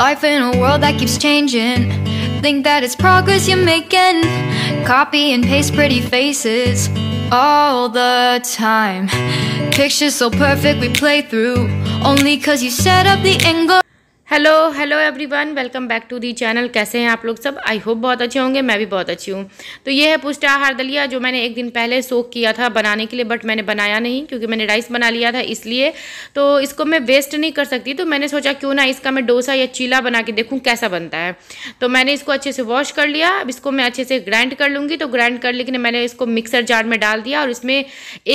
Life in a world that keeps changing Think that it's progress you're making Copy and paste pretty faces All the time Pictures so perfect we play through Only cause you set up the angle hello hello everyone welcome back to the channel कैसे हैं आप लोग सब I hope बहुत अच्छे होंगे मैं भी बहुत अच्छी हूँ तो ये है पुष्टा आहार दलिया जो मैंने एक दिन पहले सोख किया था बनाने के लिए बट मैंने बनाया नहीं क्योंकि मैंने राइस बना लिया था इसलिए तो इसको मैं वेस्ट नहीं कर सकती तो मैंने सोचा क्यों ना इसका मैं डोसा या चीला बना के देखूँ कैसा बनता है तो मैंने इसको अच्छे से वॉश कर लिया अब इसको मैं अच्छे से ग्राइंड कर लूँगी तो ग्राइंड कर लेकिन मैंने इसको मिक्सर जार में डाल दिया और इसमें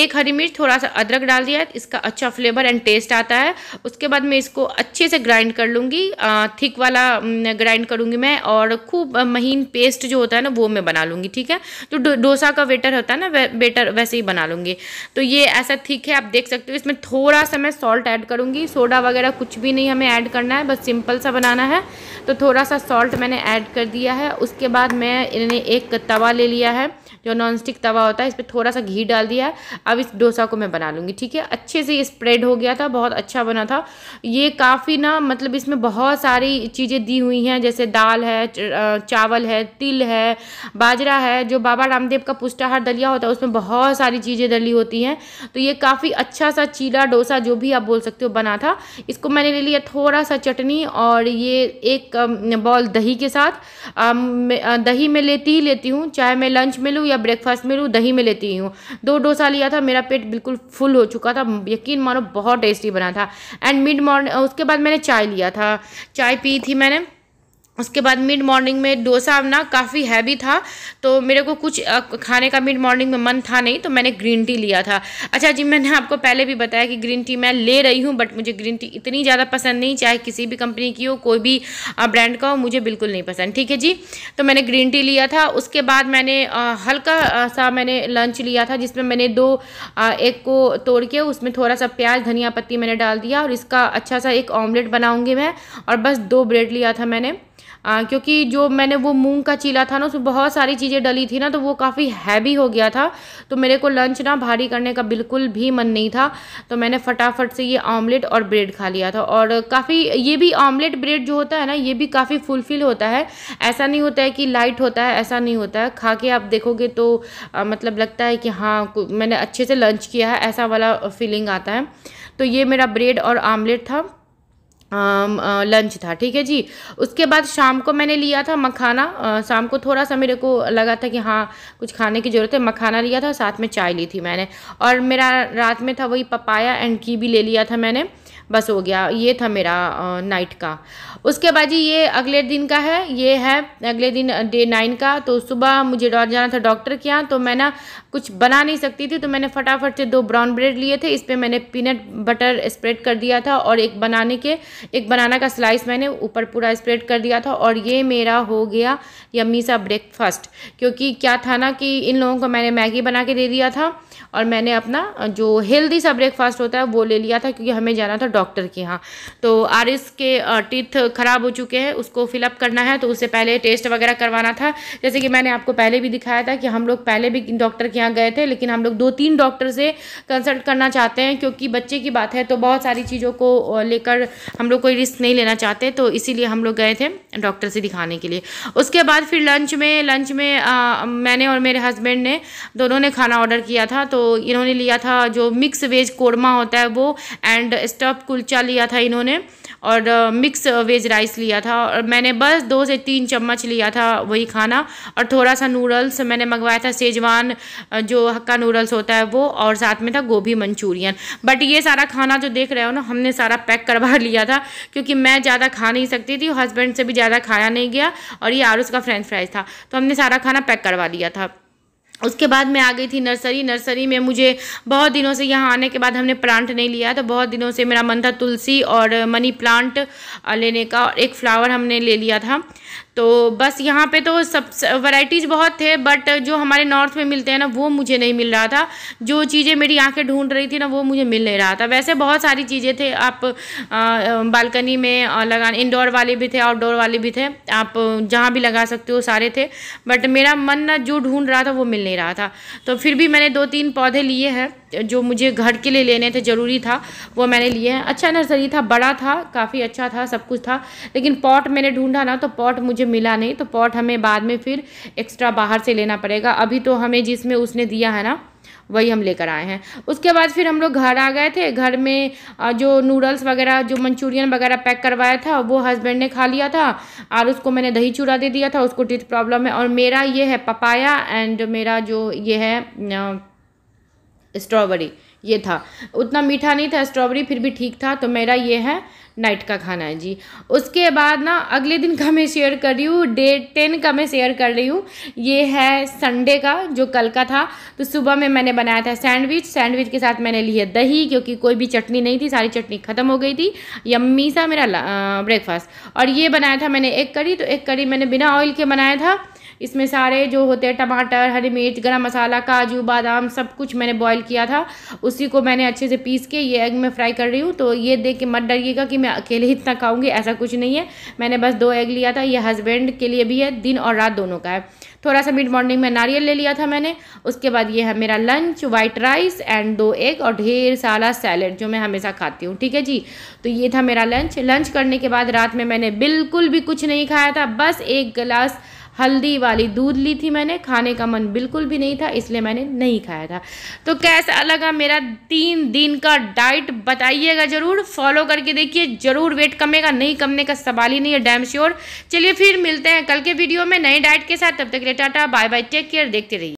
एक हरी मिर्च थोड़ा सा अदरक डाल दिया इसका अच्छा फ्लेवर एंड टेस्ट आता है उसके बाद मैं इसको अच्छे से ग्राइंड कर लूँगी लूँगी थिक वाला ग्राइंड करूँगी मैं और खूब महीन पेस्ट जो होता है ना वो मैं बना लूँगी ठीक है तो डोसा का वेटर होता है ना बेटर वैसे ही बना लूँगी तो ये ऐसा थिक है आप देख सकते हो इसमें थोड़ा सा मैं सॉल्ट ऐड करूँगी सोडा वगैरह कुछ भी नहीं हमें ऐड करना है बस सिंपल सा बनाना है तो थोड़ा सा सॉल्ट मैंने ऐड कर दिया है उसके बाद मैं इन्हें एक तवा ले लिया है जो नॉन स्टिक तवा होता है इस पर थोड़ा सा घी डाल दिया है अब इस डोसा को मैं बना लूँगी ठीक है अच्छे से ये स्प्रेड हो गया था बहुत अच्छा बना था ये काफ़ी ना मतलब इसमें बहुत सारी चीज़ें दी हुई हैं जैसे दाल है चावल है तिल है बाजरा है जो बाबा रामदेव का पुष्टाहार दलिया होता है उसमें बहुत सारी चीज़ें डली होती हैं तो ये काफ़ी अच्छा सा चीला डोसा जो भी आप बोल सकते हो बना था इसको मैंने ले लिया थोड़ा सा चटनी और ये एक बॉल दही के साथ दही में लेती ही लेती हूँ चाहे मैं लंच में लूँ या या ब्रेकफास्ट में लूँ दही में लेती हूँ दो डोसा लिया था मेरा पेट बिल्कुल फुल हो चुका था यकीन मानो बहुत टेस्टी बना था एंड मिड मॉर्निंग उसके बाद मैंने चाय लिया था चाय पी थी मैंने उसके बाद मिड मॉर्निंग में डोसा ना काफ़ी हैवी था तो मेरे को कुछ खाने का मिड मॉर्निंग में मन था नहीं तो मैंने ग्रीन टी लिया था अच्छा जी मैंने आपको पहले भी बताया कि ग्रीन टी मैं ले रही हूँ बट मुझे ग्रीन टी इतनी ज़्यादा पसंद नहीं चाहे किसी भी कंपनी की हो कोई भी ब्रांड का हो मुझे बिल्कुल नहीं पसंद ठीक है जी तो मैंने ग्रीन टी लिया था उसके बाद मैंने हल्का सा मैंने लंच लिया था जिसमें मैंने दो एक को तोड़ के उसमें थोड़ा सा प्याज धनिया पत्ती मैंने डाल दिया और इसका अच्छा सा एक ऑमलेट बनाऊँगी मैं और बस दो ब्रेड लिया था मैंने आ, क्योंकि जो मैंने वो मूंग का चीला था ना उसमें बहुत सारी चीज़ें डली थी ना तो वो काफ़ी हैवी हो गया था तो मेरे को लंच ना भारी करने का बिल्कुल भी मन नहीं था तो मैंने फटाफट से ये ऑमलेट और ब्रेड खा लिया था और काफ़ी ये भी ऑमलेट ब्रेड जो होता है ना ये भी काफ़ी फुलफिल होता है ऐसा नहीं होता है कि लाइट होता है ऐसा नहीं होता है खा के आप देखोगे तो आ, मतलब लगता है कि हाँ मैंने अच्छे से लंच किया है ऐसा वाला फीलिंग आता है तो ये मेरा ब्रेड और आमलेट था लंच था ठीक है जी उसके बाद शाम को मैंने लिया था मखाना आ, शाम को थोड़ा सा मेरे को लगा था कि हाँ कुछ खाने की ज़रूरत है मखाना लिया था साथ में चाय ली थी मैंने और मेरा रात में था वही पपाया एंड की भी ले लिया था मैंने बस हो गया ये था मेरा नाइट का उसके बाद जी ये अगले दिन का है ये है अगले दिन डे नाइन का तो सुबह मुझे जाना था डॉक्टर के यहाँ तो मैं ना कुछ बना नहीं सकती थी तो मैंने फटाफट से दो ब्राउन ब्रेड लिए थे इस पर मैंने पीनट बटर स्प्रेड कर दिया था और एक बनाने के एक बनाना का स्लाइस मैंने ऊपर पूरा स्प्रेड कर दिया था और ये मेरा हो गया यम्मी सा ब्रेकफास्ट क्योंकि क्या था ना कि इन लोगों को मैंने मैगी बना के दे दिया था और मैंने अपना जो हेल्दी सा ब्रेकफास्ट होता है वो ले लिया था क्योंकि हमें जाना था डॉक्टर के यहाँ तो आरिस के टीथ ख़राब हो चुके हैं उसको फिलअप करना है तो उससे पहले टेस्ट वगैरह करवाना था जैसे कि मैंने आपको पहले भी दिखाया था कि हम लोग पहले भी डॉक्टर के यहाँ गए थे लेकिन हम लोग दो तीन डॉक्टर से कंसल्ट करना चाहते हैं क्योंकि बच्चे की बात है तो बहुत सारी चीज़ों को लेकर हम लोग कोई रिस्क नहीं लेना चाहते तो इसीलिए हम लोग गए थे डॉक्टर से दिखाने के लिए उसके बाद फिर लंच में लंच में आ, मैंने और मेरे हस्बैंड ने दोनों ने खाना ऑर्डर किया था तो इन्होंने लिया था जो मिक्स वेज कोरमा होता है वो एंड स्टफ कुलचा लिया था इन्होंने और मिक्स वेज राइस लिया था और मैंने बस दो से तीन चम्मच लिया था वही खाना और थोड़ा सा नूडल्स मैंने मंगवाया था सेजवान जो हक्का नूडल्स होता है वो और साथ में था गोभी मंचूरियन बट ये सारा खाना जो देख रहे हो ना हमने सारा पैक करवा लिया था क्योंकि मैं ज़्यादा खा नहीं सकती थी हस्बैंड से भी ज़्यादा खाया नहीं गया और ये आरुस का फ्रेंच फ्राइज था तो हमने सारा खाना पैक करवा लिया था उसके बाद मैं आ गई थी नर्सरी नर्सरी में मुझे बहुत दिनों से यहाँ आने के बाद हमने प्लांट नहीं लिया तो बहुत दिनों से मेरा मन था तुलसी और मनी प्लांट लेने का और एक फ़्लावर हमने ले लिया था तो बस यहाँ पे तो सब वैराइटीज़ बहुत थे बट जो हमारे नॉर्थ में मिलते हैं ना वो मुझे नहीं मिल रहा था जो चीज़ें मेरी आंखें ढूंढ रही थी ना वो मुझे मिल नहीं रहा था वैसे बहुत सारी चीज़ें थे आप बालकनी में लगा इंडोर वाले भी थे आउटडोर वाले भी थे आप जहाँ भी लगा सकते हो सारे थे बट मेरा मन ना जो ढूंढ रहा था वो मिल नहीं रहा था तो फिर भी मैंने दो तीन पौधे लिए हैं जो मुझे घर के लिए लेने थे ज़रूरी था वो मैंने लिए हैं अच्छा नर्सरी था बड़ा था काफ़ी अच्छा था सब कुछ था लेकिन पॉट मैंने ढूंढा ना तो पॉट मुझे मिला नहीं तो पॉट हमें बाद में फिर एक्स्ट्रा बाहर से लेना पड़ेगा अभी तो हमें जिसमें उसने दिया है ना वही हम लेकर आए हैं उसके बाद फिर हम लोग घर आ गए थे घर में जो नूडल्स वगैरह जो मंचूरियन वगैरह पैक करवाया था वो हस्बैंड ने खा लिया था और उसको मैंने दही चूड़ा दे दिया था उसको टीथ प्रॉब्लम है और मेरा ये है पपाया एंड मेरा जो ये है स्ट्रॉबेरी ये था उतना मीठा नहीं था स्ट्रॉबेरी फिर भी ठीक था तो मेरा ये है नाइट का खाना है जी उसके बाद ना अगले दिन का मैं शेयर कर रही हूँ डे टेन का मैं शेयर कर रही हूँ ये है संडे का जो कल का था तो सुबह में मैंने बनाया था सैंडविच सैंडविच के साथ मैंने लिए दही क्योंकि कोई भी चटनी नहीं थी सारी चटनी ख़त्म हो गई थी यम्मी सा मेरा ब्रेकफास्ट और ये बनाया था मैंने एक करी तो एक करी मैंने बिना ऑयल के बनाया था इसमें सारे जो होते हैं टमाटर हरी मिर्च गरम मसाला काजू बादाम सब कुछ मैंने बॉईल किया था उसी को मैंने अच्छे से पीस के ये एग में फ्राई कर रही हूँ तो ये देख के मत डरिएगा कि मैं अकेले ही इतना खाऊँगी ऐसा कुछ नहीं है मैंने बस दो एग लिया था ये हस्बैंड के लिए भी है दिन और रात दोनों का है थोड़ा सा मिड मॉर्निंग में नारियल ले लिया था मैंने उसके बाद ये है मेरा लंच वाइट राइस एंड दो एग और ढेर सारा सैलड जो मैं हमेशा खाती हूँ ठीक है जी तो ये था मेरा लंच लंच करने के बाद रात में मैंने बिल्कुल भी कुछ नहीं खाया था बस एक गिलास हल्दी वाली दूध ली थी मैंने खाने का मन बिल्कुल भी नहीं था इसलिए मैंने नहीं खाया था तो कैसा लगा मेरा तीन दिन का डाइट बताइएगा ज़रूर फॉलो करके देखिए ज़रूर वेट कमेगा नहीं कमने का सवाल ही नहीं है डैम श्योर चलिए फिर मिलते हैं कल के वीडियो में नए डाइट के साथ तब तक रे tata bye bye take care देखते रहिए